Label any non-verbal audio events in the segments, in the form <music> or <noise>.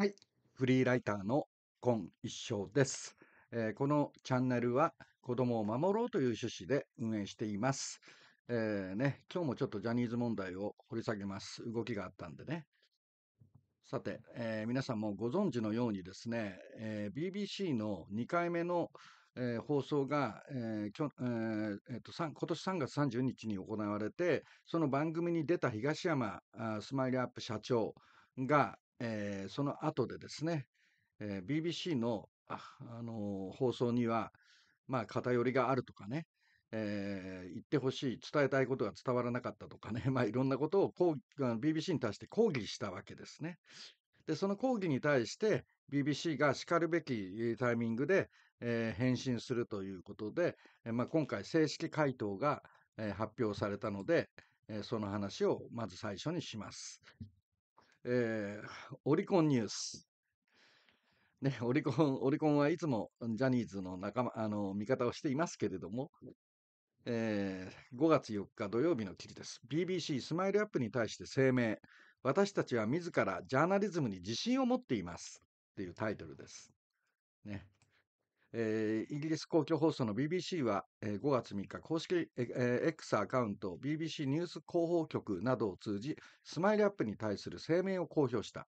はい。フリーライターの今一生です、えー、このチャンネルは子供を守ろうという趣旨で運営しています。えー、ね、今日もちょっとジャニーズ問題を掘り下げます。動きがあったんでね。さて、えー、皆さんもご存知のようにですね、え BBC の2回目の、え放送が、えきょえーえー、と今年3月30日に行われて、その番組に出た東山あスマイルアップ社長が、えー、その後でですね、えー、BBC のあ、のー、放送には、まあ、偏りがあるとかね、えー、言ってほしい、伝えたいことが伝わらなかったとかね、<laughs> まあ、いろんなことを BBC に対して抗議したわけですね。で、その抗議に対して、BBC がしかるべきタイミングで、えー、返信するということで、えーまあ、今回、正式回答が、えー、発表されたので、えー、その話をまず最初にします。えー、オリコンニュース。ね、<laughs> オリコン、オリコンはいつもジャニーズの仲間、あの、味方をしていますけれども、えー、5月4日土曜日の記事です。BBC スマイルアップに対して声明、私たちは自らジャーナリズムに自信を持っていますっていうタイトルです。ね。えー、イギリス公共放送の BBC は、えー、5月3日、公式、えー、X アカウント、BBC ニュース広報局などを通じ、スマイルアップに対する声明を公表した。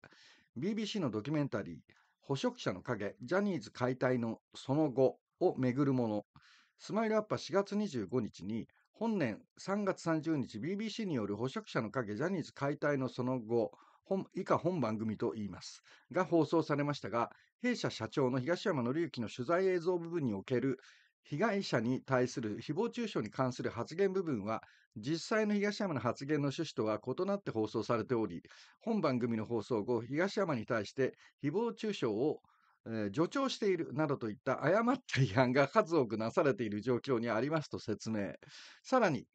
BBC のドキュメンタリー、捕食者の影、ジャニーズ解体のその後をめぐるもの、スマイルアップは4月25日に、本年3月30日、BBC による捕食者の影、ジャニーズ解体のその後、以下本番組と言います。が放送されましたが、弊社社長の東山紀之の取材映像部分における被害者に対する誹謗中傷に関する発言部分は、実際の東山の発言の趣旨とは異なって放送されており、本番組の放送後、東山に対して誹謗中傷を、えー、助長しているなどといった誤った違反が数多くなされている状況にありますと説明。さらに、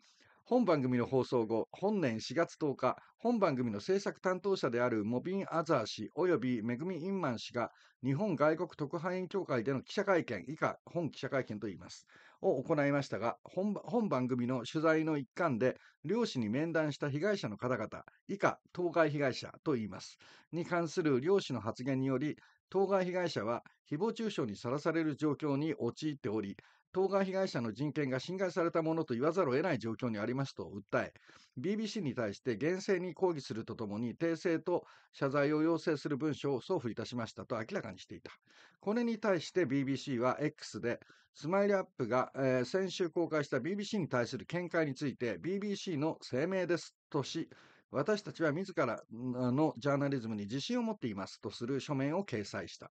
本番組の放送後、本年4月10日、本番組の制作担当者であるモビン・アザー氏及びめぐみ・インマン氏が、日本外国特派員協会での記者会見、以下、本記者会見と言います、を行いましたが、本番組の取材の一環で、漁師に面談した被害者の方々、以下、当該被害者と言います、に関する漁師の発言により、当該被害者は誹謗中傷にさらされる状況に陥っており、当該被害者の人権が侵害されたものと言わざるを得ない状況にありますと訴え、BBC に対して厳正に抗議するとともに、訂正と謝罪を要請する文書を送付いたしましたと明らかにしていた。これに対して BBC は X で、スマイルアップが、えー、先週公開した BBC に対する見解について、BBC の声明ですとし、私たちは自らのジャーナリズムに自信を持っていますとする書面を掲載した。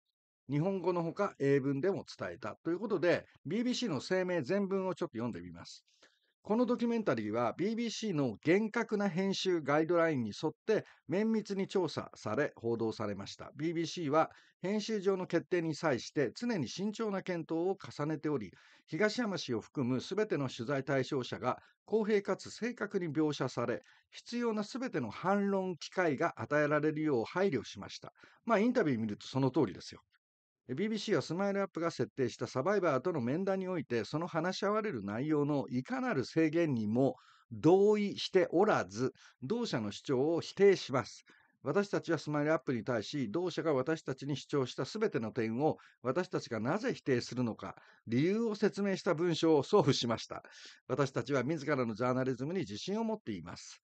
日本語のほか英文でも伝えたということで、BBC の声明全文をちょっと読んでみます。このドキュメンタリーは BBC の厳格な編集ガイドラインに沿って綿密に調査され報道されました。BBC は編集上の決定に際して常に慎重な検討を重ねており、東山氏を含むすべての取材対象者が公平かつ正確に描写され、必要なすべての反論機会が与えられるよう配慮しました。まあインタビュー見るとその通りですよ。BBC はスマイルアップが設定したサバイバーとの面談において、その話し合われる内容のいかなる制限にも同意しておらず、同社の主張を否定します。私たちはスマイルアップに対し、同社が私たちに主張したすべての点を私たちがなぜ否定するのか、理由を説明した文章を送付しました。私たちは自らのジャーナリズムに自信を持っています。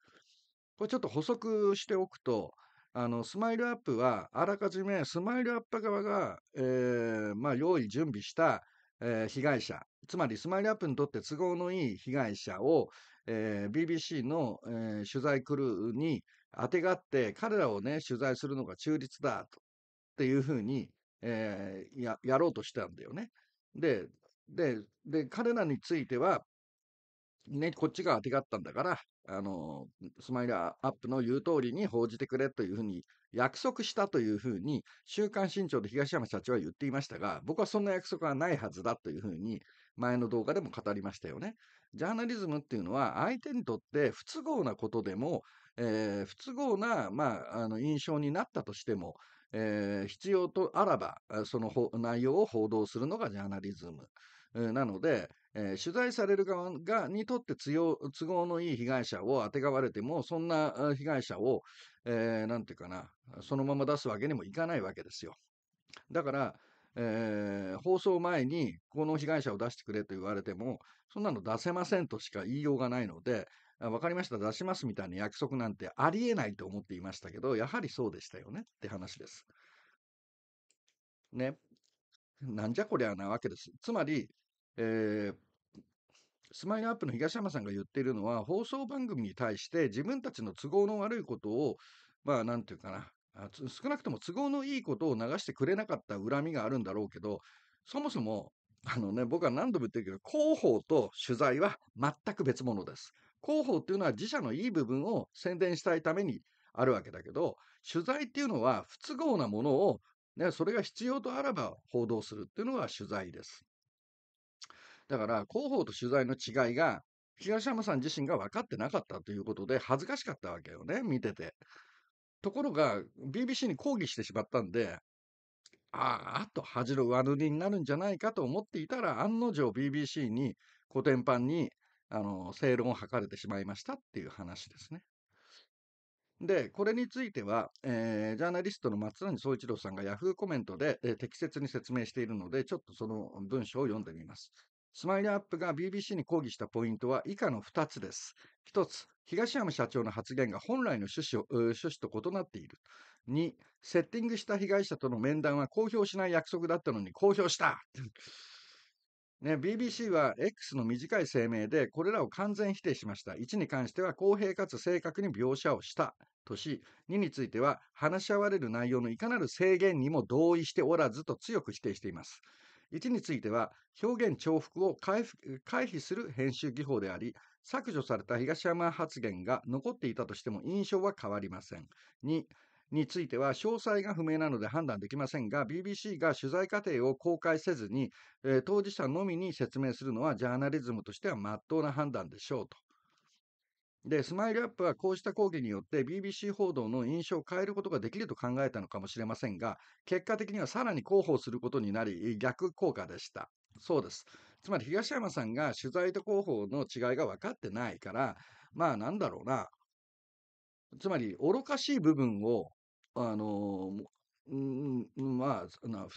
これちょっと補足しておくと、あの、スマイルアップは、あらかじめスマイルアップ側が、えー、まあ、用意、準備した、えー、被害者、つまりスマイルアップにとって都合のいい被害者を、えー、BBC の、えー、取材クルーにあてがって、彼らをね、取材するのが中立だ、とっていうふうに、えー、や、やろうとしたんだよね。で、で、で、彼らについては、ね、こっちがあてがったんだから、あの、スマイルアップの言う通りに報じてくれというふうに約束したというふうに、週刊新潮で東山社長は言っていましたが、僕はそんな約束はないはずだというふうに、前の動画でも語りましたよね。ジャーナリズムっていうのは、相手にとって不都合なことでも、えー、不都合な、まあ、あの印象になったとしても、えー、必要とあらば、その内容を報道するのがジャーナリズム。なので、えー、取材される側が、にとって都合のいい被害者をあてがわれても、そんな被害者を、えー、なんていうかな、そのまま出すわけにもいかないわけですよ。だから、えー、放送前にこの被害者を出してくれと言われても、そんなの出せませんとしか言いようがないので、わかりました、出しますみたいな約束なんてありえないと思っていましたけど、やはりそうでしたよねって話です。ね。なんじゃこりゃなわけです。つまり、えー、スマイルアップの東山さんが言っているのは、放送番組に対して自分たちの都合の悪いことを、まあ、なんていうかな、少なくとも都合のいいことを流してくれなかった恨みがあるんだろうけど、そもそも、あのね、僕は何度も言ってるけど、広報と取材は全く別物です。広報っていうのは自社のいい部分を宣伝したいためにあるわけだけど、取材っていうのは不都合なものを、ね、それが必要とあらば報道するっていうのが取材です。だから、広報と取材の違いが、東山さん自身が分かってなかったということで、恥ずかしかったわけよね、見てて。ところが、BBC に抗議してしまったんで、ああ、と恥の上塗りになるんじゃないかと思っていたら、案の定 BBC に、古典版に、あの、正論を吐かれてしまいましたっていう話ですね。で、これについては、えー、ジャーナリストの松谷総一郎さんがヤフーコメントで、えー、適切に説明しているので、ちょっとその文章を読んでみます。スマイルアップが BBC に抗議したポイントは以下の2つです。1つ、東山社長の発言が本来の趣旨趣旨と異なっている。2、セッティングした被害者との面談は公表しない約束だったのに公表した <laughs> ね、BBC は X の短い声明でこれらを完全否定しました。1に関しては公平かつ正確に描写をしたとし、2については話し合われる内容のいかなる制限にも同意しておらずと強く否定しています。1については、表現重複を回避する編集技法であり、削除された東山発言が残っていたとしても印象は変わりません。2、については詳細が不明なので判断できませんが、BBC が取材過程を公開せずに、えー、当事者のみに説明するのはジャーナリズムとしては真っ当な判断でしょうと。で、スマイルアップはこうした抗議によって BBC 報道の印象を変えることができると考えたのかもしれませんが、結果的にはさらに広報することになり、逆効果でした。そうです。つまり東山さんが取材と広報の違いが分かってないから、まあなんだろうな。つまり愚かしい部分を、あのー、うん、まあ、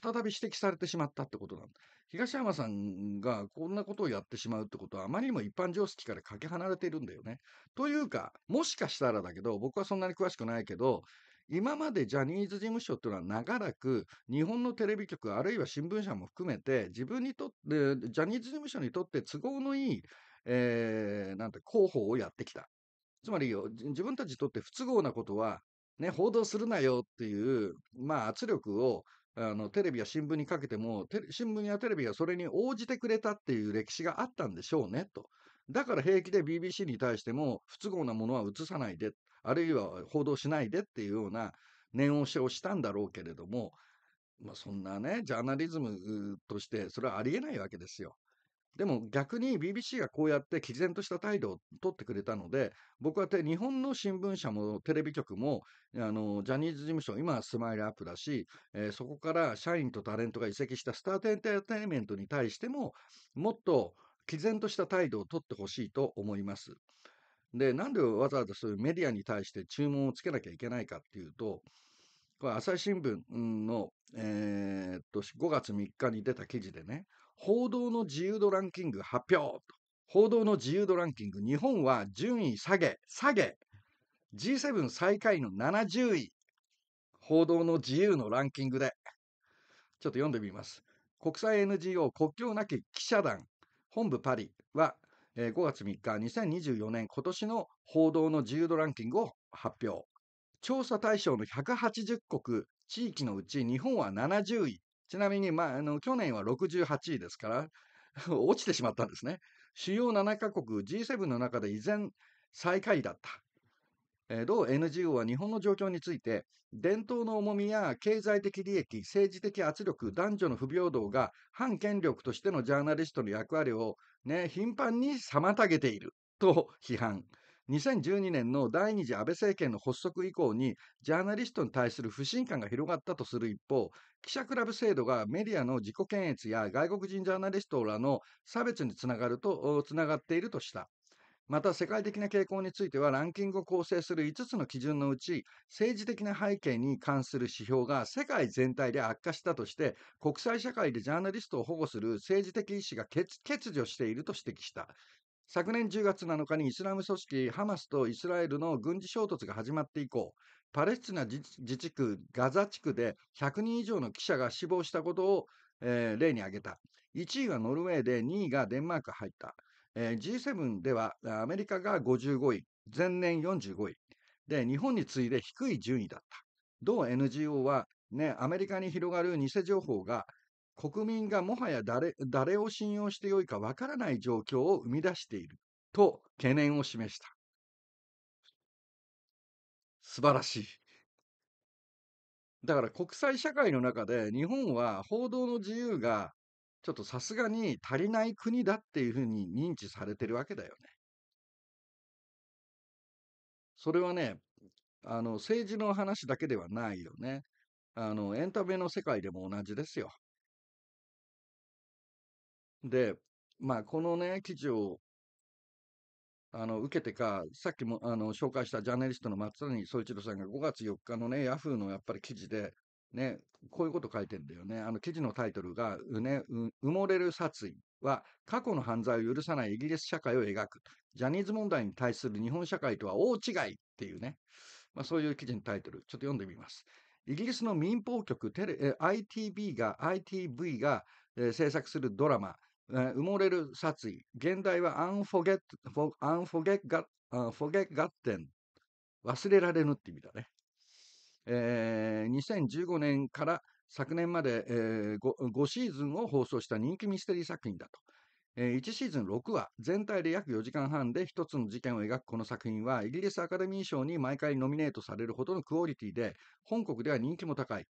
再び指摘されてしまったってことなんだ。東山さんがこんなことをやってしまうってことは、あまりにも一般常識からかけ離れているんだよね。というか、もしかしたらだけど、僕はそんなに詳しくないけど、今までジャニーズ事務所っていうのは長らく日本のテレビ局あるいは新聞社も含めて自分にとってジャニーズ事務所にとって都合のいい、えー、なんて広報をやってきた。つまり自分たちにとって不都合なことはね、報道するなよっていう、まあ、圧力をあの、テレビや新聞にかけても、新聞やテレビがそれに応じてくれたっていう歴史があったんでしょうね、と。だから平気で BBC に対しても、不都合なものは映さないで、あるいは報道しないでっていうような念押しをしたんだろうけれども、まあ、そんなね、ジャーナリズムとして、それはありえないわけですよ。でも逆に BBC がこうやって毅然とした態度を取ってくれたので、僕は日本の新聞社もテレビ局も、あの、ジャニーズ事務所、今はスマイルアップだし、えー、そこから社員とタレントが移籍したスターテエンターテインメントに対しても、もっと毅然とした態度を取ってほしいと思います。で、なんでわざわざそういうメディアに対して注文をつけなきゃいけないかっていうと、これ朝日新聞の、えー、っと、5月3日に出た記事でね、報道の自由度ランキング発表報道の自由度ランキング、日本は順位下げ、下げ、G7 最下位の70位、報道の自由のランキングで、ちょっと読んでみます。国際 NGO 国境なき記者団、本部パリは、5月3日、2024年、今年の報道の自由度ランキングを発表。調査対象の180国、地域のうち日本は70位、ちなみに、まあ、あの、去年は68位ですから、<laughs> 落ちてしまったんですね。主要7カ国 G7 の中で依然最下位だった。え同 NGO は日本の状況について、伝統の重みや経済的利益、政治的圧力、男女の不平等が反権力としてのジャーナリストの役割を、ね、頻繁に妨げていると批判。2012年の第2次安倍政権の発足以降にジャーナリストに対する不信感が広がったとする一方記者クラブ制度がメディアの自己検閲や外国人ジャーナリストらの差別につながるとつながっているとしたまた世界的な傾向についてはランキングを構成する5つの基準のうち政治的な背景に関する指標が世界全体で悪化したとして国際社会でジャーナリストを保護する政治的意思が欠如していると指摘した昨年10月7日にイスラム組織ハマスとイスラエルの軍事衝突が始まって以降、パレスチナ自治区ガザ地区で100人以上の記者が死亡したことを、えー、例に挙げた。1位がノルウェーで2位がデンマーク入った。えー、G7 ではアメリカが55位、前年45位。で、日本に次いで低い順位だった。同 NGO は、ね、アメリカに広がる偽情報が国民がもはや誰誰を信用してよいかわからない状況を生み出していると懸念を示した。素晴らしい。だから国際社会の中で日本は報道の自由がちょっとさすがに足りない国だっていうふうに認知されてるわけだよね。それはね、あの政治の話だけではないよね。あのエンタメの世界でも同じですよ。で、まあ、このね、記事を、あの、受けてか、さっきも、あの、紹介したジャーナリストの松谷総一郎さんが5月4日のね、ヤフーのやっぱり記事で、ね、こういうこと書いてんだよね。あの、記事のタイトルが、ね、埋もれる殺意は、過去の犯罪を許さないイギリス社会を描く。ジャニーズ問題に対する日本社会とは大違いっていうね、まあ、そういう記事のタイトル、ちょっと読んでみます。イギリスの民放局テレ ITB が ITV が、えー、制作するドラマ、埋もれる殺意。現代はアンフォゲット、アンフォゲッガフォゲッガッテン。忘れられぬって意味だね。えー、2015年から昨年まで、えー、5, 5シーズンを放送した人気ミステリー作品だと。えー、1シーズン6話、全体で約4時間半で1つの事件を描くこの作品は、イギリスアカデミー賞に毎回ノミネートされるほどのクオリティで、本国では人気も高い。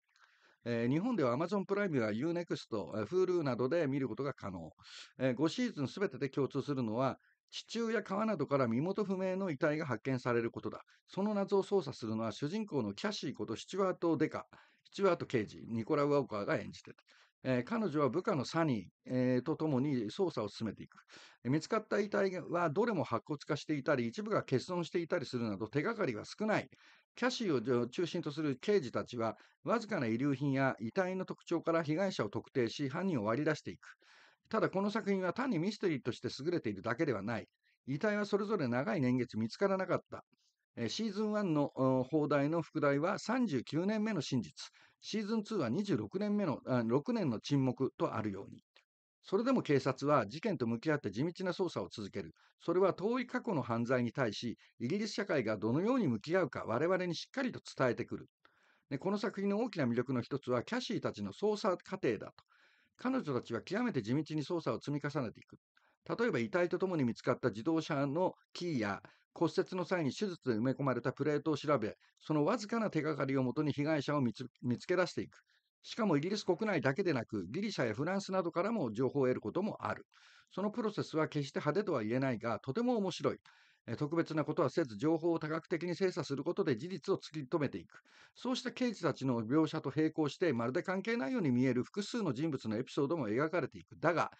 えー、日本では Amazon プライムや Unext、Hulu などで見ることが可能。えー、5シーズンすべてで共通するのは、地中や川などから身元不明の遺体が発見されることだ。その謎を捜査するのは主人公のキャシーことスチュワート・デカ、スチュワート・ケイジ、ニコラ・ウォーカーが演じてた。えー、彼女は部下のサニー、えー、と共に捜査を進めていく、見つかった遺体はどれも白骨化していたり、一部が欠損していたりするなど手がかりが少ない。キャシーを中心とする刑事たちは、わずかな遺留品や遺体の特徴から被害者を特定し、犯人を割り出していく。ただこの作品は単にミステリーとして優れているだけではない。遺体はそれぞれ長い年月見つからなかった。シーズン1の放題の副題は39年目の真実、シーズン2は26年目の、6年の沈黙とあるように。それでも警察は事件と向き合って地道な捜査を続ける。それは遠い過去の犯罪に対し、イギリス社会がどのように向き合うか我々にしっかりと伝えてくる。でこの作品の大きな魅力の一つは、キャシーたちの捜査過程だと。彼女たちは極めて地道に捜査を積み重ねていく。例えば遺体とともに見つかった自動車のキーや骨折の際に手術で埋め込まれたプレートを調べ、そのわずかな手がかりをもとに被害者を見つけ出していく。しかもイギリス国内だけでなく、ギリシャやフランスなどからも情報を得ることもある。そのプロセスは決して派手とは言えないが、とても面白い。特別なことはせず、情報を多角的に精査することで事実を突き止めていく。そうした刑事たちの描写と並行して、まるで関係ないように見える複数の人物のエピソードも描かれていく。だが、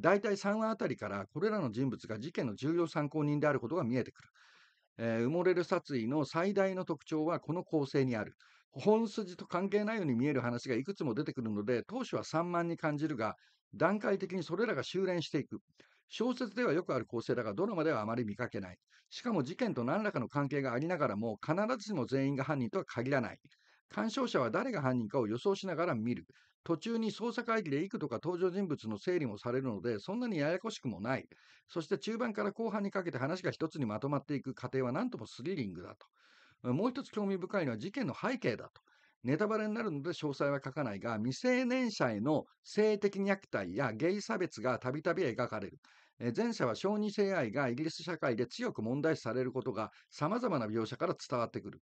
大体3話あたりからこれらの人物が事件の重要参考人であることが見えてくる。えー、埋もれる殺意の最大の特徴はこの構成にある。本筋と関係ないように見える話がいくつも出てくるので、当初は散漫に感じるが、段階的にそれらが修練していく。小説ではよくある構成だが、ドラマではあまり見かけない。しかも事件と何らかの関係がありながらも、必ずしも全員が犯人とは限らない。鑑賞者は誰が犯人かを予想しながら見る。途中に捜査会議で幾度か登場人物の整理もされるので、そんなにややこしくもない。そして中盤から後半にかけて話が一つにまとまっていく過程は何ともスリリングだと。もう一つ興味深いのは事件の背景だと。ネタバレになるので詳細は書かないが、未成年者への性的虐待やゲイ差別がたびたび描かれる。前者は小児性愛がイギリス社会で強く問題視されることが様々な描写から伝わってくる。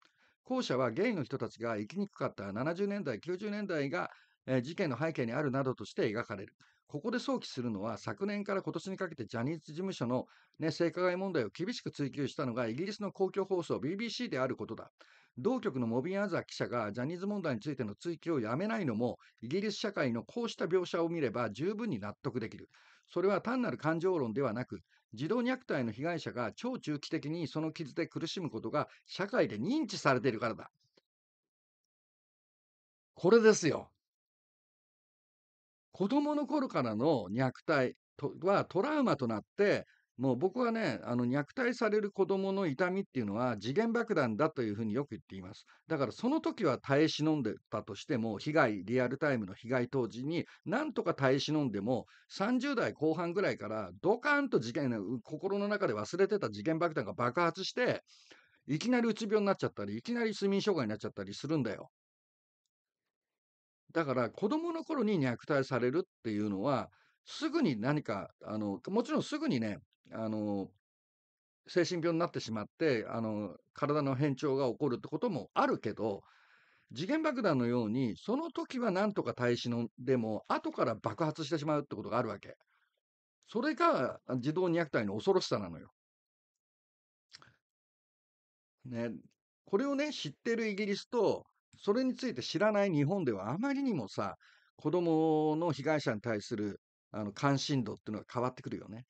後者はゲイの人たちが生きにくかった70年代、90年代が、えー、事件の背景にあるなどとして描かれる。ここで想起するのは、昨年から今年にかけてジャニーズ事務所の、ね、性加害問題を厳しく追及したのがイギリスの公共放送 BBC であることだ。同局のモビン・アザー記者がジャニーズ問題についての追及をやめないのも、イギリス社会のこうした描写を見れば十分に納得できる。それは単なる感情論ではなく、児童虐待の被害者が超中期的にその傷で苦しむことが社会で認知されているからだ。これですよ。子供の頃からの虐待はトラウマとなってもう僕はね、あの虐待される子供の痛みっていうのは時限爆弾だというふうによく言っています。だからその時は耐え忍んでたとしても、被害、リアルタイムの被害当時に、なんとか耐え忍んでも、30代後半ぐらいからドカンと事件、心の中で忘れてた時限爆弾が爆発して、いきなりうつ病になっちゃったり、いきなり睡眠障害になっちゃったりするんだよ。だから子供の頃に虐待されるっていうのは、すぐに何か、あの、もちろんすぐにね、あの、精神病になってしまって、あの、体の変調が起こるってこともあるけど、時限爆弾のように、その時は何とか耐え忍でも、後から爆発してしまうってことがあるわけ。それが自動200体の恐ろしさなのよ。ね、これをね、知ってるイギリスと、それについて知らない日本ではあまりにもさ、子供の被害者に対するあの関心度っていうのが変わってくるよね。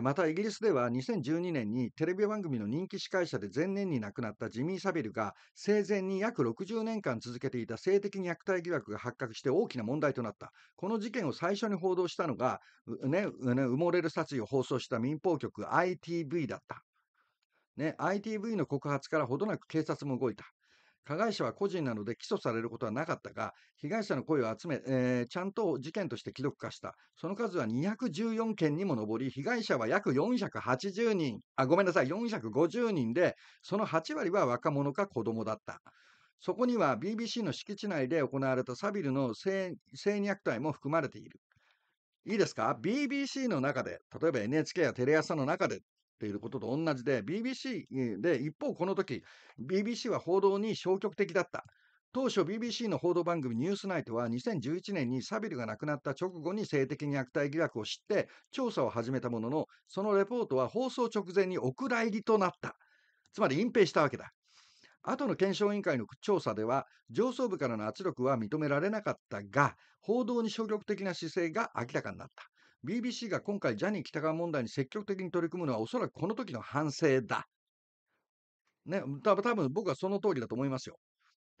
またイギリスでは2012年にテレビ番組の人気司会者で前年に亡くなったジミー・サビルが生前に約60年間続けていた性的虐待疑惑が発覚して大きな問題となった。この事件を最初に報道したのが、ね、ね、埋もれる殺意を放送した民放局 ITV だった。ね、ITV の告発からほどなく警察も動いた。加害者は個人なので起訴されることはなかったが、被害者の声を集め、えー、ちゃんと事件として既読化した。その数は214件にも上り、被害者は約480人、あ、ごめんなさい、450人で、その8割は若者か子供だった。そこには BBC の敷地内で行われたサビルの性虐待も含まれている。いいですか ?BBC の中で、例えば NHK やテレ朝の中でていることと同じで、BBC で、一方この時、BBC は報道に消極的だった。当初 BBC の報道番組ニュースナイトは2011年にサビルが亡くなった直後に性的虐待疑惑を知って調査を始めたものの、そのレポートは放送直前にお蔵入りとなった。つまり隠蔽したわけだ。後の検証委員会の調査では、上層部からの圧力は認められなかったが、報道に消極的な姿勢が明らかになった。BBC が今回ジャニー喜多川問題に積極的に取り組むのはおそらくこの時の反省だ。ね、多分僕はその通りだと思いますよ。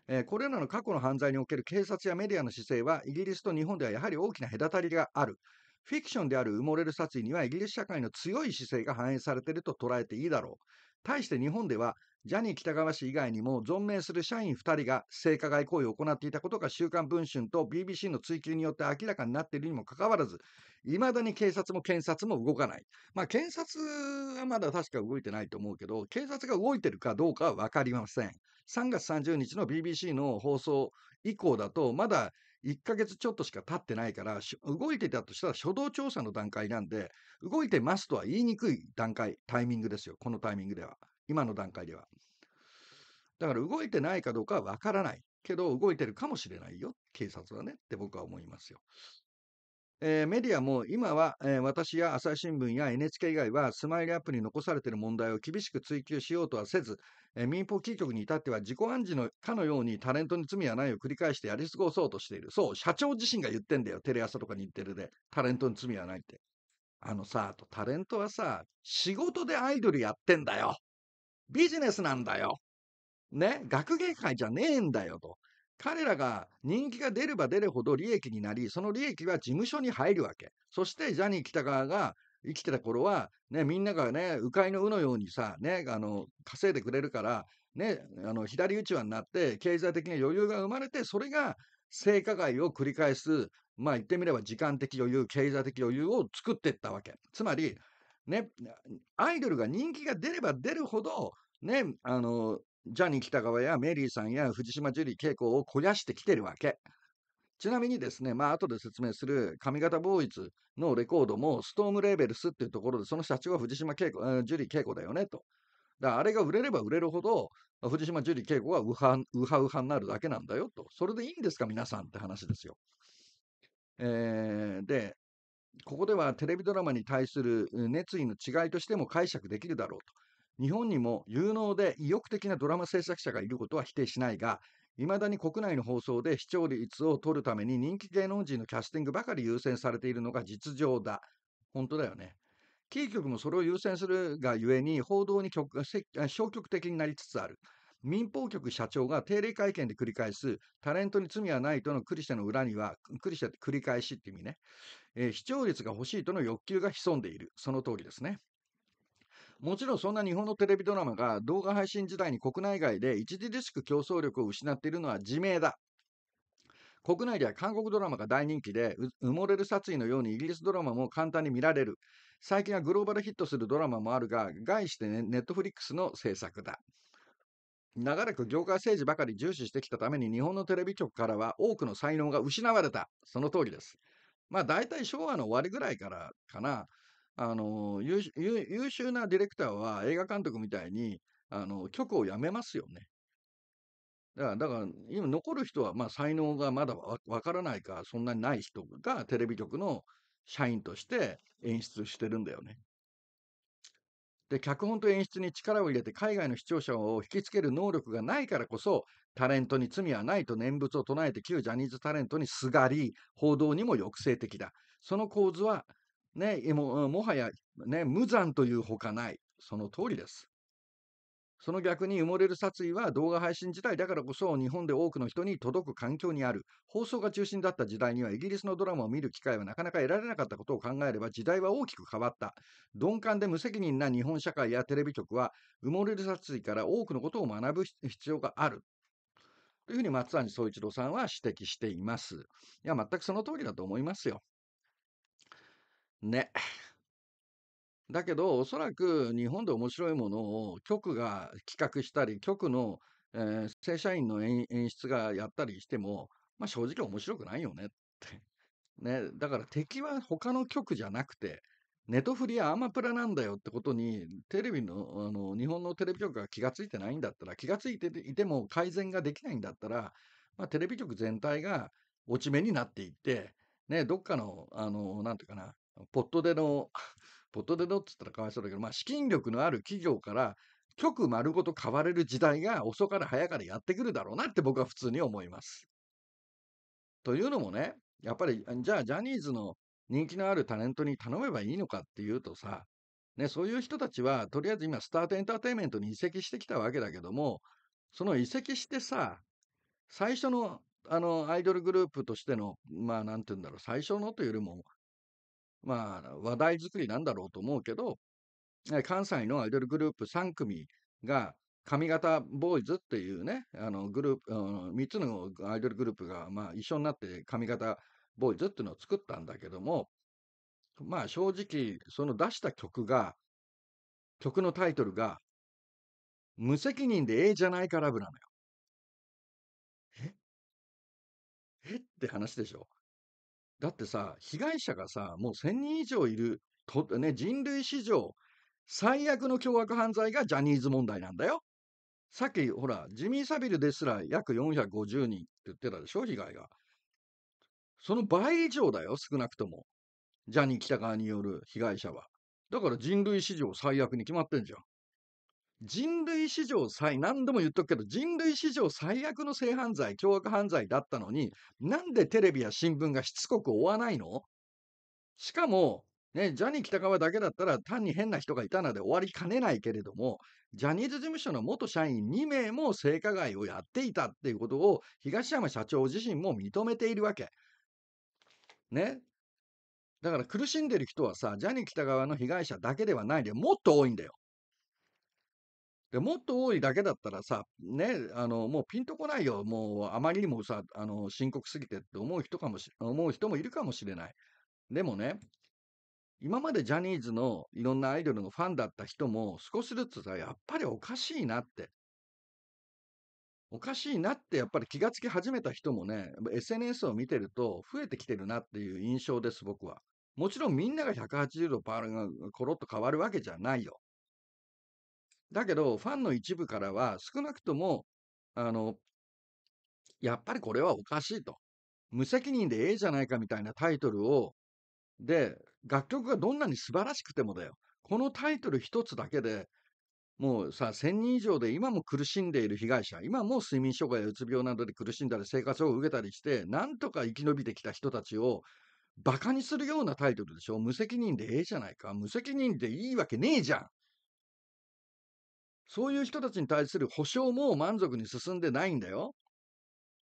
えー、これらの過去の犯罪における警察やメディアの姿勢はイギリスと日本ではやはり大きな隔たりがある。フィクションである埋もれる殺意にはイギリス社会の強い姿勢が反映されていると捉えていいだろう。対して日本ではジャニー喜多川氏以外にも存命する社員2人が性加害行為を行っていたことが週刊文春と BBC の追及によって明らかになっているにもかかわらず、いまだに警察も検察も動かない。まあ、検察はまだ確か動いてないと思うけど、警察が動いてるかどうかは分かりません。3月30日の BBC の放送以降だと、まだ1ヶ月ちょっとしか経ってないから、動いてたとしたら初動調査の段階なんで、動いてますとは言いにくい段階、タイミングですよ、このタイミングでは。今の段階では。だから動いてないかどうかはわからない。けど動いてるかもしれないよ、警察はねって僕は思いますよ。えー、メディアも今は、えー、私や朝日新聞や NHK 以外はスマイルアップに残されている問題を厳しく追及しようとはせず、えー、民放キー局に至っては自己暗示のかのようにタレントに罪はないを繰り返してやり過ごそうとしている。そう、社長自身が言ってんだよ、テレ朝とか日テレで。タレントに罪はないって。あのさ、タレントはさ、仕事でアイドルやってんだよ。ビジネスなんだよ。ね、学芸会じゃねえんだよと。彼らが人気が出れば出るほど利益になり、その利益は事務所に入るわけ。そしてジャニー喜多川が生きてた頃は、ね、みんながね、鵜飼のうのようにさ、ね、あの、稼いでくれるから、ね、あの、左打ち輪になって、経済的に余裕が生まれて、それが性加害を繰り返す、まあ言ってみれば時間的余裕、経済的余裕を作っていったわけ。つまり、ね、アイドルが人気が出れば出るほど、ね、あの、ジャニー喜多川やメリーさんや藤島ジュリー景子を肥やしてきてるわけ。ちなみにですね、まあ後で説明する上方ボーイズのレコードもストームレーベルスっていうところで、その社長は藤島恵子、ジュリー景子だよねと。だからあれが売れれば売れるほど、藤島ジュリー景子はウハウハウハになるだけなんだよと。それでいいんですか、皆さんって話ですよ。えー、で、ここではテレビドラマに対する熱意の違いとしても解釈できるだろうと。日本にも有能で意欲的なドラマ制作者がいることは否定しないが、いまだに国内の放送で視聴率を取るために人気芸能人のキャスティングばかり優先されているのが実情だ。本当だよね。キー局もそれを優先するがゆえに報道に消極的になりつつある。民放局社長が定例会見で繰り返すタレントに罪はないとのクリシェの裏には、クリシェって繰り返しって意味ね。えー、視聴率が欲しいとの欲求が潜んでいる。その通りですね。もちろんそんな日本のテレビドラマが動画配信時代に国内外で著しく競争力を失っているのは自明だ。国内では韓国ドラマが大人気で、埋もれる殺意のようにイギリスドラマも簡単に見られる。最近はグローバルヒットするドラマもあるが、概して、ネットフリックスの制作だ。長らく業界政治ばかり重視してきたために日本のテレビ局からは多くの才能が失われた。その通りです。まあ大体昭和の終わりぐらいからかな、あの優秀なディレクターは映画監督みたいにあの局を辞めますよね。だからだから今残る人はまあ才能がまだわからないかそんなにない人がテレビ局の社員として演出してるんだよね。で脚本と演出に力を入れて海外の視聴者を引きつける能力がないからこそタレントに罪はないと念仏を唱えて旧ジャニーズタレントにすがり、報道にも抑制的だ。その構図は、ね、ももはや、ね、無残というほかない。その通りです。その逆に埋もれる殺意は動画配信自体だからこそ日本で多くの人に届く環境にある。放送が中心だった時代にはイギリスのドラマを見る機会はなかなか得られなかったことを考えれば時代は大きく変わった。鈍感で無責任な日本社会やテレビ局は埋もれる殺意から多くのことを学ぶ必要がある。いうふうに松谷総一郎さんは指摘しています。いや、全くその通りだと思いますよ。ね。だけど、おそらく日本で面白いものを局が企画したり、局の、えー、正社員の演出がやったりしても、まあ、正直面白くないよねって。ね、だから敵は他の局じゃなくて、ネトフリやアマプラなんだよってことに、テレビの、あの、日本のテレビ局が気がついてないんだったら、気がついていても改善ができないんだったら、まあ、テレビ局全体が落ち目になっていって、ね、どっかの、あの、なんていうかな、ポットでの、ポットでのって言ったらかわいそうだけど、まあ、資金力のある企業から、局丸ごと買われる時代が遅かれ早かれやってくるだろうなって僕は普通に思います。というのもね、やっぱり、じゃあジャニーズの人気のあるタレントに頼めばいいのかっていうとさ、ね、そういう人たちは、とりあえず今、スタートエンターテインメントに移籍してきたわけだけども、その移籍してさ、最初の、あの、アイドルグループとしての、まあ、なんて言うんだろう、最初のというよりも、まあ、話題作りなんだろうと思うけど、関西のアイドルグループ3組が、上方ボーイズっていうね、あのグループ、うん、3つのアイドルグループが、まあ、一緒になって上方ボーイズっていうのを作ったんだけども、まあ正直、その出した曲が、曲のタイトルが、無責任でええじゃないかラブなのよ。ええって話でしょ。だってさ、被害者がさ、もう1000人以上いる、とね、人類史上最悪の凶悪犯罪がジャニーズ問題なんだよ。さっき、ほら、ジミー・サビルですら約450人って言ってたでしょ、被害が。その倍以上だよ、少なくとも。ジャニー喜多川による被害者は。だから人類史上最悪に決まってんじゃん。人類史上最、何度も言っとくけど、人類史上最悪の性犯罪、凶悪犯罪だったのに、なんでテレビや新聞がしつこく追わないのしかも、ね、ジャニー喜多川だけだったら単に変な人がいたので終わりかねないけれども、ジャニーズ事務所の元社員2名も性加害をやっていたっていうことを東山社長自身も認めているわけ。ね。だから苦しんでる人はさ、ジャニー喜多川の被害者だけではないでもっと多いんだよ。でもっと多いだけだったらさ、ね、あの、もうピンとこないよ。もうあまりにもさ、あの、深刻すぎてって思う人かもし、思う人もいるかもしれない。でもね、今までジャニーズのいろんなアイドルのファンだった人も少しずつさ、やっぱりおかしいなって。おかしいなってやっぱり気がつき始めた人もね、SNS を見てると増えてきてるなっていう印象です、僕は。もちろんみんなが180度パールがコロッと変わるわけじゃないよ。だけど、ファンの一部からは少なくとも、あの、やっぱりこれはおかしいと。無責任でええじゃないかみたいなタイトルを、で、楽曲がどんなに素晴らしくてもだよ。このタイトル一つだけでもうさ、1000人以上で今も苦しんでいる被害者、今も睡眠障害やうつ病などで苦しんだり、生活を受けたりして、なんとか生き延びてきた人たちを、バカにするようなタイトルでしょ無責任でええじゃないか。無責任でいいわけねえじゃん。そういう人たちに対する保証も満足に進んでないんだよ。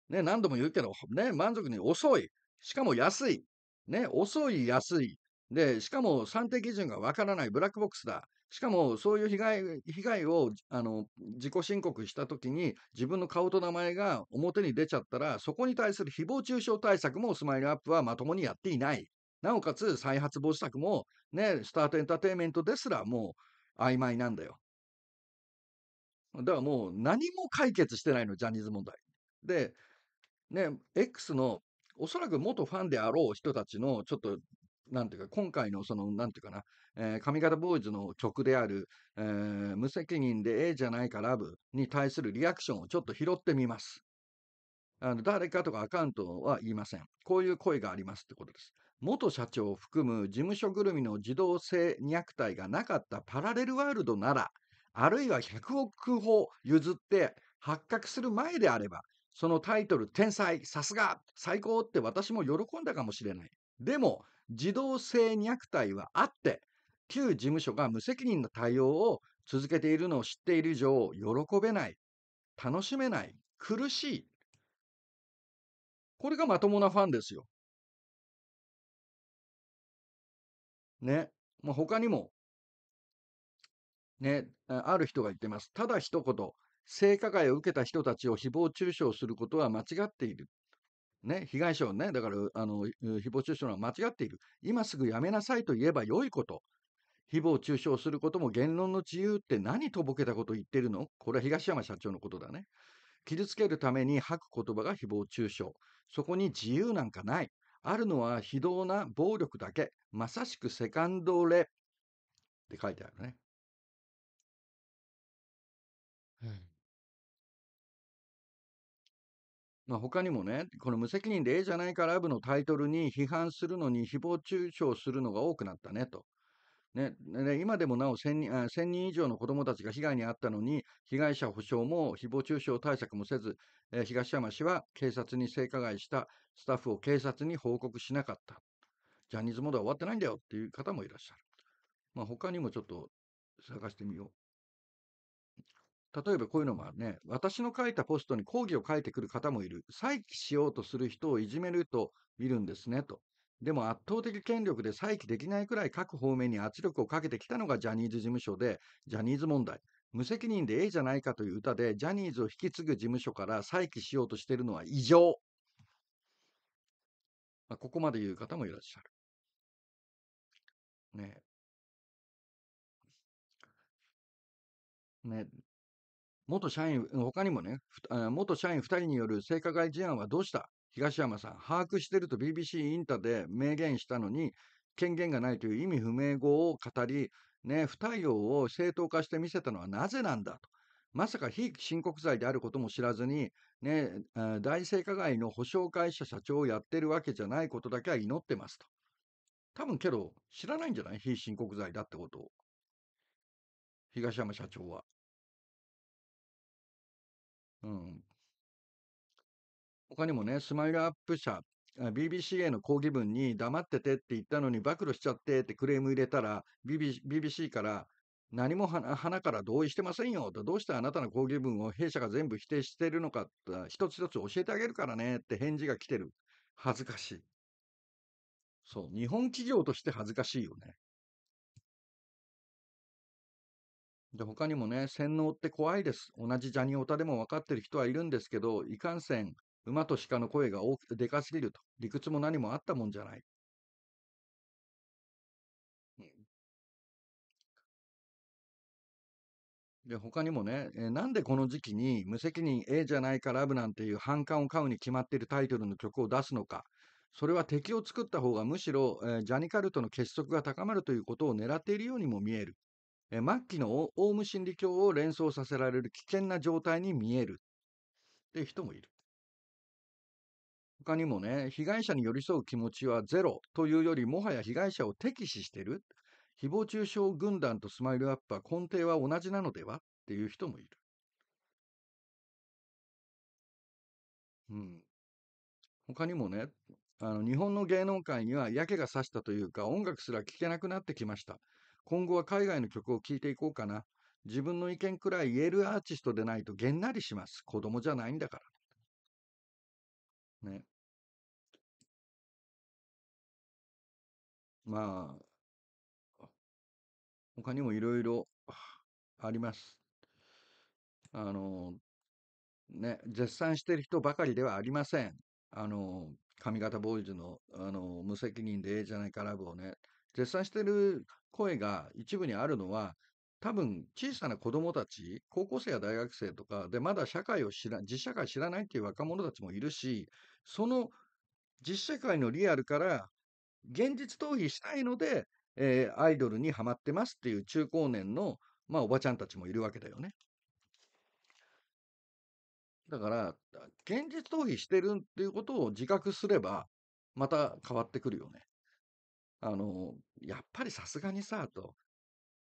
ね、何度も言うけど、ね、満足に遅い。しかも安い。ね、遅い、安い。で、しかも算定基準がわからないブラックボックスだ。しかも、そういう被害、被害を、あの、自己申告したときに、自分の顔と名前が表に出ちゃったら、そこに対する誹謗中傷対策もスマイルアップはまともにやっていない。なおかつ、再発防止策も、ね、スタートエンターテインメントですらもう曖昧なんだよ。だからもう何も解決してないの、ジャニーズ問題。で、ね、X のおそらく元ファンであろう人たちのちょっとなんていうか、今回のその、なんていうかな、えー、上方ボーイズの曲である、えー、無責任でええじゃないかラブに対するリアクションをちょっと拾ってみます。あの誰かとかアカウントは言いません。こういう声がありますってことです。元社長を含む事務所ぐるみの児童性虐待がなかったパラレルワールドなら、あるいは100億歩譲って発覚する前であれば、そのタイトル、天才、さすが、最高って私も喜んだかもしれない。でも、児童性虐待はあって、旧事務所が無責任な対応を続けているのを知っている以上、喜べない、楽しめない、苦しい。これがまともなファンですよ。ね。まあ、他にも、ね、ある人が言ってます。ただ一言、性加害を受けた人たちを誹謗中傷することは間違っている。ね、被害者をね、だから、あの、誹謗中傷のは間違っている。今すぐやめなさいと言えば良いこと。誹謗中傷することも言論の自由って何とぼけたこと言ってるのこれは東山社長のことだね。傷つけるために吐く言葉が誹謗中傷。そこに自由なんかない。あるのは非道な暴力だけ。まさしくセカンドレって書いてあるね。まあ、他にもね、この無責任でええじゃないかラブのタイトルに批判するのに誹謗中傷するのが多くなったねと。ね、ね今でもなお1000人人以上の子どもたちが被害に遭ったのに、被害者補償も誹謗中傷対策もせず、えー、東山氏は警察に性加害したスタッフを警察に報告しなかった。ジャニーズモードは終わってないんだよっていう方もいらっしゃる。まあ、他にもちょっと探してみよう。例えばこういうのもあるね。私の書いたポストに抗議を書いてくる方もいる。再起しようとする人をいじめると見るんですね、と。でも圧倒的権力で再起できないくらい各方面に圧力をかけてきたのがジャニーズ事務所で、ジャニーズ問題。無責任でええじゃないかという歌で、ジャニーズを引き継ぐ事務所から再起しようとしているのは異常。まあ、ここまで言う方もいらっしゃる。ねね元社員、他にもね、元社員2人による性加害事案はどうした東山さん、把握してると BBC インタで明言したのに、権限がないという意味不明語を語り、ね、不対応を正当化してみせたのはなぜなんだと。まさか非申告罪であることも知らずに、ね、大性加害の保証会社社長をやってるわけじゃないことだけは祈ってますと。多分けど、知らないんじゃない非申告罪だってことを。東山社長は。うん。他にもね、スマイルアップ社、あ BBC への抗議文に黙っててって言ったのに暴露しちゃってってクレーム入れたら、BB b c から何も花から同意してませんよと、どうしてあなたの抗議文を弊社が全部否定してるのかって、一つ一つ教えてあげるからねって返事が来てる。恥ずかしい。そう、日本企業として恥ずかしいよね。で、他にもね、洗脳って怖いです。同じジャニオタでも分かってる人はいるんですけど、いかんせん、馬と鹿の声が大きでかすぎると、理屈も何もあったもんじゃない。で、他にもね、えーなんでこの時期に無責任 A じゃないかラブなんていう反感を買うに決まっているタイトルの曲を出すのか、それは敵を作った方がむしろ、えージャニカルトの結束が高まるということを狙っているようにも見える。え末期のオウム真理教を連想させられる危険な状態に見えるって人もいる。他にもね、被害者に寄り添う気持ちはゼロというより、もはや被害者を敵視してる。誹謗中傷軍団とスマイルアップは根底は同じなのではっていう人もいる。うん。他にもね、あの日本の芸能界にはやけがさしたというか、音楽すら聴けなくなってきました。今後は海外の曲を聴いていこうかな。自分の意見くらい言えるアーティストでないとげんなりします。子供じゃないんだから。ね。まあ、他にもいろいろあります。あの、ね、絶賛してる人ばかりではありません。あの、上方ボーイズの、あの、無責任でええじゃないかラブをね、絶賛してる声が一部にあるのは、多分小さな子供たち、高校生や大学生とかで、まだ社会を知ら、実社会知らないっていう若者たちもいるし、その実社会のリアルから現実逃避したいので、えー、アイドルにはまってますっていう中高年の、まあ、おばちゃんたちもいるわけだよね。だから、現実逃避してるっていうことを自覚すれば、また変わってくるよね。あの、やっぱりさすがにさ、と。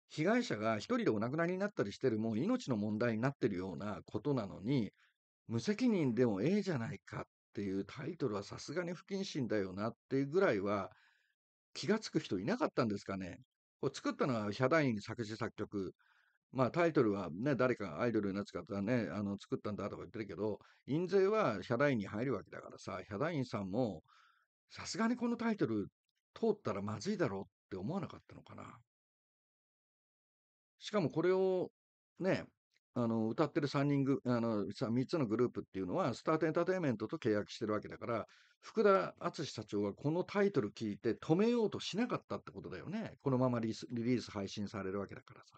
被害者が一人でお亡くなりになったりしてる、もう命の問題になってるようなことなのに、無責任でもええじゃないかっていうタイトルはさすがに不謹慎だよなっていうぐらいは、気がつく人いなかったんですかね。こ作ったのはヒャダイン作詞作曲。まあタイトルはね、誰かアイドルのやつがね、あの作ったんだとか言ってるけど、印税はヒャダインに入るわけだからさ、ヒャダインさんも、さすがにこのタイトル通ったらまずいだろうっって思わなかったのかな。しかもこれをね、あの、歌ってる3人ぐ、あの、3つのグループっていうのは、スタートエンターテインメントと契約してるわけだから、福田敦社長はこのタイトル聞いて止めようとしなかったってことだよね。このままリリース配信されるわけだからさ。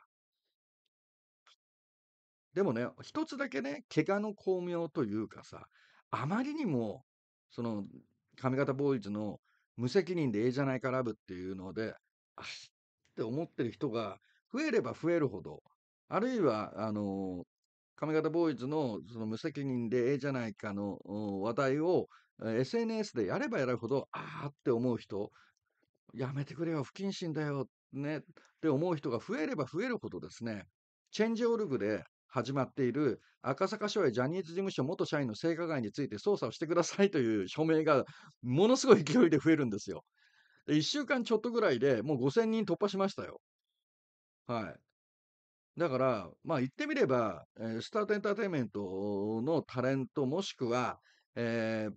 でもね、一つだけね、怪我の巧妙というかさ、あまりにも、その、上方ボーイズの無責任でええじゃないかラブっていうので、あしって思ってる人が増えれば増えるほど、あるいは、あの、上方ボーイズのその無責任でええじゃないかの話題を SNS でやればやるほど、ああって思う人、やめてくれよ、不謹慎だよ、ね、って思う人が増えれば増えるほどですね、チェンジオルグで始まっている赤坂署へジャニーズ事務所元社員の性加害について捜査をしてくださいという署名がものすごい勢いで増えるんですよ。1週間ちょっとぐらいでもう5000人突破しましたよ。はい。だから、まあ言ってみれば、えー、スタートエンターテインメントのタレントもしくは、えー、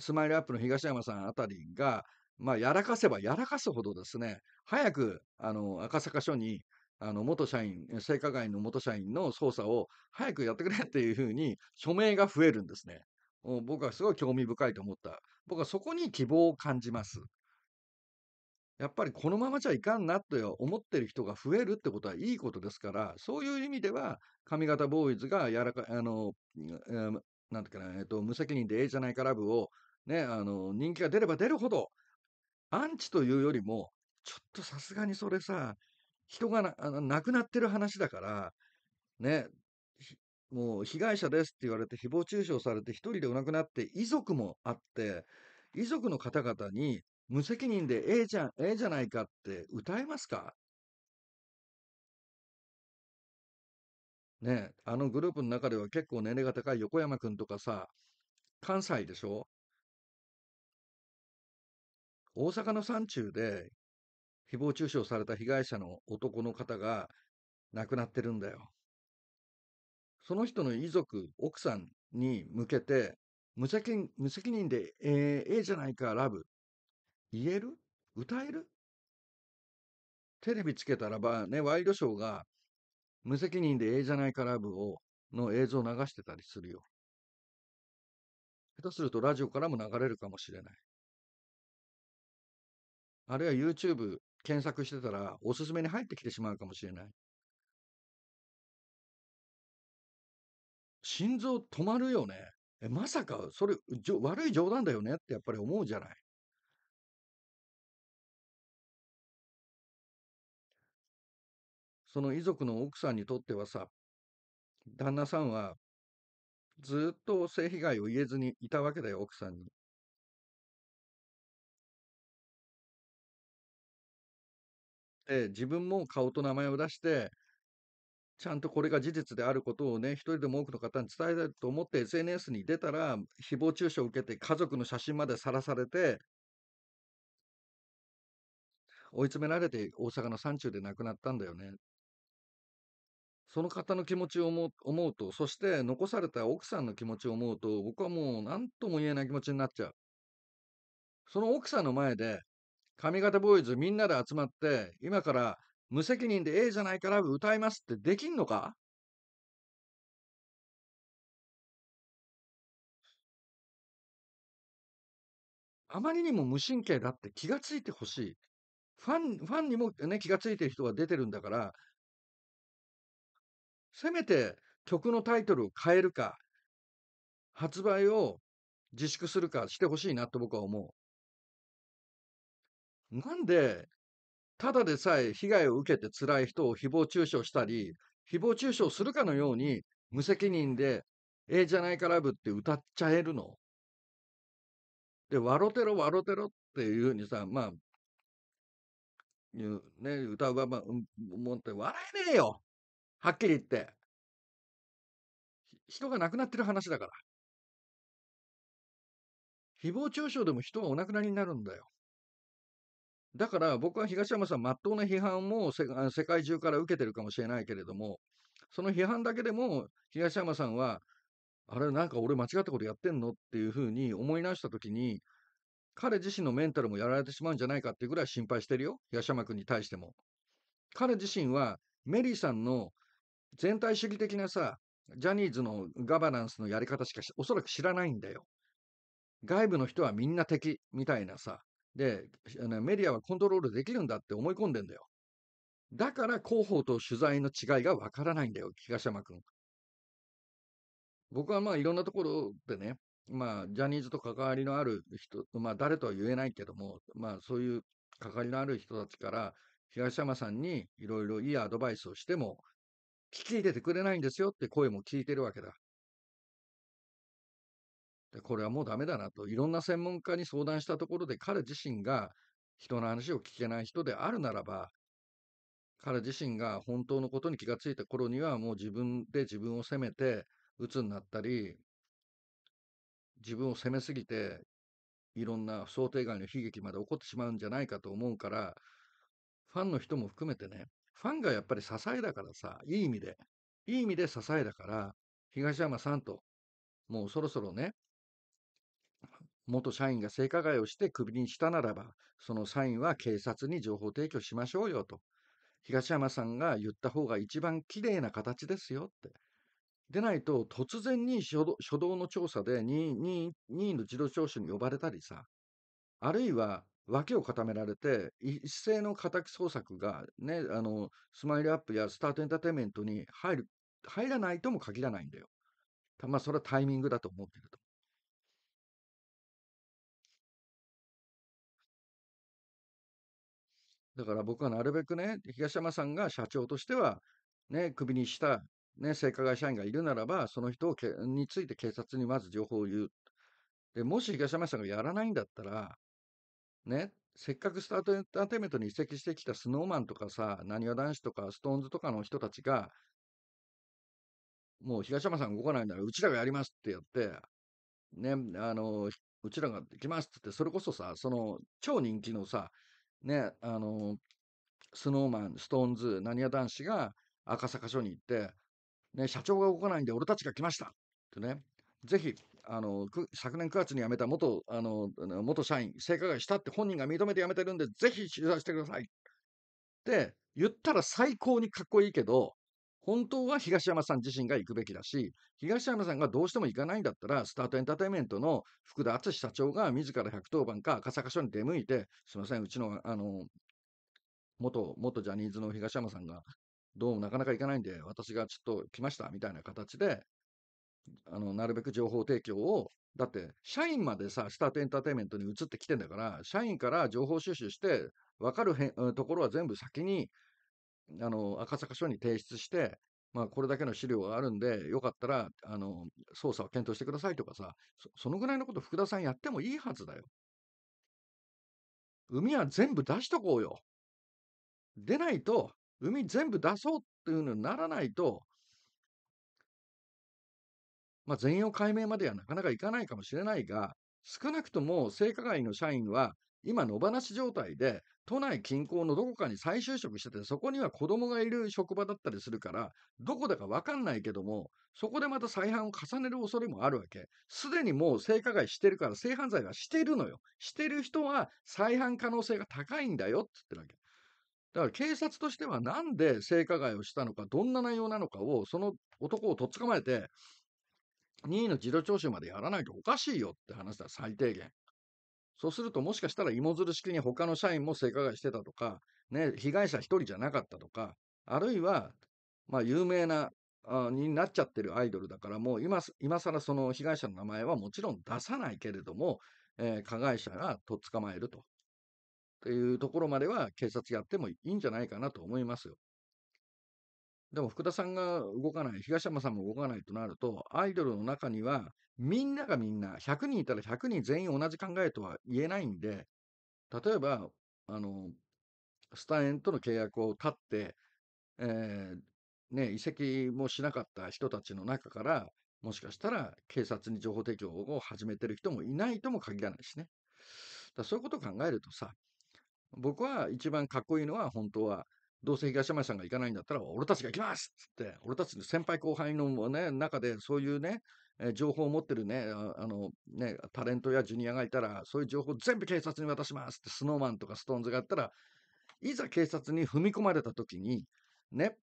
スマイルアップの東山さんあたりが、まあやらかせばやらかすほどですね、早く、あの、赤坂署に、あの、元社員、性加害の元社員の捜査を早くやってくれっていうふうに署名が増えるんですね。僕はすごい興味深いと思った。僕はそこに希望を感じます。やっぱりこのままじゃいかんなと思ってる人が増えるってことはいいことですから、そういう意味では、上方ボーイズがやらか、あの、なんていうかな、えっと、無責任でええじゃないかラブを、ね、あの、人気が出れば出るほど、アンチというよりも、ちょっとさすがにそれさ、人がなあの亡くなってる話だから、ね、もう被害者ですって言われて、誹謗中傷されて、一人でお亡くなって、遺族もあって、遺族の方々に無責任でええじゃん、ええじゃないかって歌えますかねあのグループの中では結構年齢が高い横山くんとかさ、関西でしょ大阪の山中で誹謗中傷された被害者の男の方が亡くなってるんだよ。その人の遺族、奥さんに向けて、無責任無責任で、えー、ええじゃないか、ラブ。言える歌えるテレビつけたらば、ね、ワイドショーが、無責任でええじゃないかラブを、の映像を流してたりするよ。下手するとラジオからも流れるかもしれない。あるいは YouTube 検索してたら、おすすめに入ってきてしまうかもしれない。心臓止まるよね。え、まさか、それ、悪い冗談だよねってやっぱり思うじゃない。その遺族の奥さんにとってはさ、旦那さんはずっと性被害を言えずにいたわけだよ、奥さんに。で、自分も顔と名前を出して、ちゃんとこれが事実であることをね、一人でも多くの方に伝えたいと思って SNS に出たら、誹謗中傷を受けて家族の写真までさらされて、追い詰められて大阪の山中で亡くなったんだよね。その方の気持ちを思う思うと、そして残された奥さんの気持ちを思うと、僕はもう何とも言えない気持ちになっちゃう。その奥さんの前で、髪型ボーイズみんなで集まって、今から無責任でええじゃないから歌いますってできんのかあまりにも無神経だって気がついてほしい。ファン、ファンにもね、気がついてる人が出てるんだから、せめて曲のタイトルを変えるか、発売を自粛するかしてほしいなと僕は思う。なんで、ただでさえ被害を受けて辛い人を誹謗中傷したり、誹謗中傷するかのように無責任で、ええじゃないかラブって歌っちゃえるので、笑てろ笑てろっていうふうにさ、まあ、うね、歌うばば、うん、もんって笑えねえよはっきり言って。人が亡くなってる話だから。誹謗中傷でも人はお亡くなりになるんだよ。だから僕は東山さん、まっとうな批判も世界中から受けてるかもしれないけれども、その批判だけでも東山さんは、あれ、なんか俺間違ったことやってんのっていうふうに思い直したときに、彼自身のメンタルもやられてしまうんじゃないかっていうぐらい心配してるよ、東山君に対しても。彼自身はメリーさんの全体主義的なさ、ジャニーズのガバナンスのやり方しかおそらく知らないんだよ。外部の人はみんな敵みたいなさ。で、メディアはコントロールできるんだって思い込んでんだよ。だから広報と取材の違いがわからないんだよ、東山君。僕はまあいろんなところでね、まあジャニーズと関わりのある人、まあ誰とは言えないけども、まあそういう関わりのある人たちから東山さんにいろいろいいアドバイスをしても、聞き入れてくれないんですよって声も聞いてるわけだ。でこれはもうダメだなと、いろんな専門家に相談したところで、彼自身が人の話を聞けない人であるならば、彼自身が本当のことに気がついた頃には、もう自分で自分を責めて、鬱になったり、自分を責めすぎて、いろんな想定外の悲劇まで起こってしまうんじゃないかと思うから、ファンの人も含めてね、ファンがやっぱり支えだからさ、いい意味で、いい意味で支えだから、東山さんと、もうそろそろね、元社員が性加害をしてクビにしたならば、その社員は警察に情報提供しましょうよと。東山さんが言った方が一番きれいな形ですよって。でないと、突然に初動の調査で任意の自動聴取に呼ばれたりさ、あるいは脇を固められて、一斉の家宅捜索が、ね、あの、スマイルアップやスタートエンターテインメントに入る、入らないとも限らないんだよ。まあ、それはタイミングだと思ってると。だから僕はなるべくね、東山さんが社長としては、ね、クビにした、ね、性加害社員がいるならば、その人をけについて警察にまず情報を言う。で、もし東山さんがやらないんだったら、ね、せっかくスタートエンターテイメントに移籍してきたスノーマンとかさ、なにわ男子とか、ストーンズとかの人たちが、もう東山さん動かないなら、うちらがやりますってやって、ね、あの、うちらができますってって、それこそさ、その、超人気のさ、ね、あの、スノーマン、ストーンズ、なにわ男子が赤坂署に行って、ね、社長が動かないんで俺たちが来ましたってね、ぜひあの昨年9月に辞めた元あの元社員、性加害したって本人が認めて辞めてるんで、ぜひ取材してくださいって言ったら最高にかっこいいけど、本当は東山さん自身が行くべきだし、東山さんがどうしても行かないんだったら、スタートエンターテインメントの福田敦社長が自ら110番か赤坂署に出向いて、すみません、うちのあの元元ジャニーズの東山さんが、どうもなかなか行かないんで、私がちょっと来ましたみたいな形で、あの、なるべく情報提供を、だって、社員までさ、スタートエンターテインメントに移ってきてんだから、社員から情報収集して、わかるへんところは全部先に、あの、赤坂署に提出して、まあ、これだけの資料があるんで、よかったら、あの、捜査を検討してくださいとかさ、そそのぐらいのこと福田さんやってもいいはずだよ。海は全部出しとこうよ。出ないと、海全部出そうっていうのにならないと、まあ、全容解明まではなかなかいかないかもしれないが、少なくとも性加害の社員は、今、野放し状態で、都内近郊のどこかに再就職してて、そこには子供がいる職場だったりするから、どこだかわかんないけども、そこでまた再犯を重ねる恐れもあるわけ。すでにもう性加害してるから、性犯罪はしてるのよ。してる人は再犯可能性が高いんだよって言ってるわけ。だから警察としてはなんで性加害をしたのか、どんな内容なのかを、その男をとっ捕まえて、任意の自動聴取までやらないとおかしいよって話だ、最低限。そうすると、もしかしたら芋づる式に他の社員も性加害してたとか、ね、被害者一人じゃなかったとか、あるいは、まあ、有名な、になっちゃってるアイドルだから、もう今、今更その被害者の名前はもちろん出さないけれども、えー、加害者がと捕まえると。というところまでは警察やってもいいんじゃないかなと思いますよ。でも福田さんが動かない、東山さんも動かないとなると、アイドルの中には、みんながみんな、100人いたら100人全員同じ考えとは言えないんで、例えば、あの、スタエンとの契約を立って、えー、ね、移籍もしなかった人たちの中から、もしかしたら警察に情報提供を始めてる人もいないとも限らないしね。だそういうことを考えるとさ、僕は一番かっこいいのは本当はどうせ東山さんが行かないんだったら、俺たちが行きますっつって、俺たちの先輩後輩の、ね、中で、そういうね、え情報を持ってるねあのね、タレントやジュニアがいたら、そういう情報全部警察に渡しますって、スノーマンとかストーンズがやったら、いざ警察に踏み込まれた時に、ね、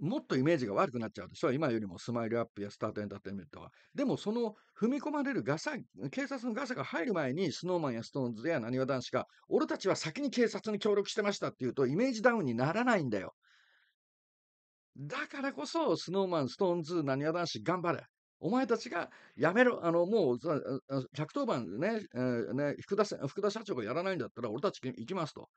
もっとイメージが悪くなっちゃうでしょ今よりもスマイルアップやスタートエンターテインメントは。でもその踏み込まれるガサ、警察のガサが入る前にスノーマンやストーンズやなにわ男子が、俺たちは先に警察に協力してましたっていうとイメージダウンにならないんだよ。だからこそ、スノーマン、ストーンズ、なにわ男子頑張れ。お前たちがやめろ、あの、もう、110番ね、えー、ね福田、福田社長がやらないんだったら、俺たち行きますと。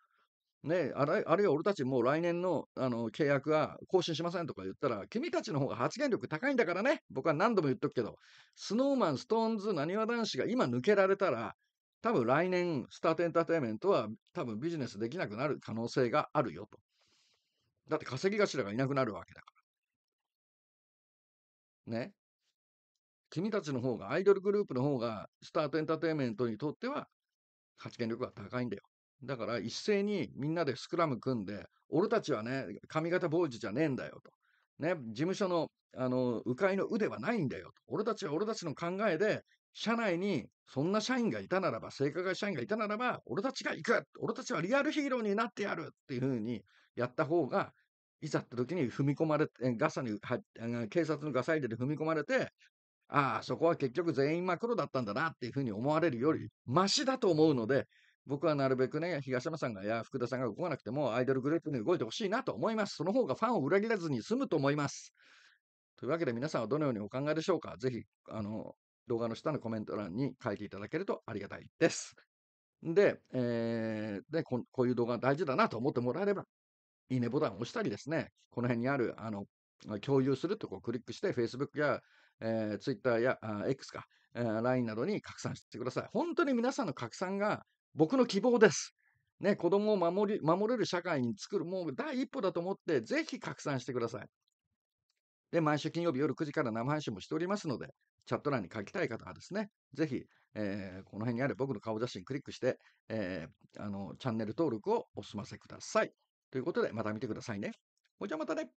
ね、あるあるいは俺たちもう来年のあの契約は更新しませんとか言ったら、君たちの方が発言力高いんだからね、僕は何度も言っとくけど、スノーマン、ストーンズ、なにわ男子が今抜けられたら、多分来年、スタートエンターテインメントは多分ビジネスできなくなる可能性があるよと。だって稼ぎ頭がいなくなるわけだから。ね。君たちの方が、アイドルグループの方が、スタートエンターテインメントにとっては、発言力が高いんだよ。だから一斉にみんなでスクラム組んで、俺たちはね、髪型坊主じゃねえんだよと。ね、事務所の、あの、迂回の腕はないんだよと。俺たちは俺たちの考えで、社内にそんな社員がいたならば、性加害社員がいたならば、俺たちが行く俺たちはリアルヒーローになってやるっていうふうにやった方が、いざって時に踏み込まれて、ガサに、警察のガサ入れで踏み込まれて、ああ、そこは結局全員真っ黒だったんだなっていうふうに思われるより、マシだと思うので、僕はなるべくね、東山さんがや福田さんが動かなくても、アイドルグループに動いてほしいなと思います。その方がファンを裏切らずに済むと思います。というわけで皆さんはどのようにお考えでしょうかぜひ、あの、動画の下のコメント欄に書いていただけるとありがたいです。で、えー、でここういう動画大事だなと思ってもらえれば、いいねボタンを押したりですね、この辺にある、あの、共有するとこをクリックして、Facebook や、えー、Twitter やあ X か、えー、LINE などに拡散してください。本当に皆さんの拡散が僕の希望です。ね、子供を守り守れる社会に作る、もう第一歩だと思って、ぜひ拡散してください。で、毎週金曜日夜9時から生配信もしておりますので、チャット欄に書きたい方はですね、ぜひ、えー、この辺にある僕の顔写真クリックして、えー、あの、チャンネル登録をお済ませください。ということで、また見てくださいね。ほいじゃまたね。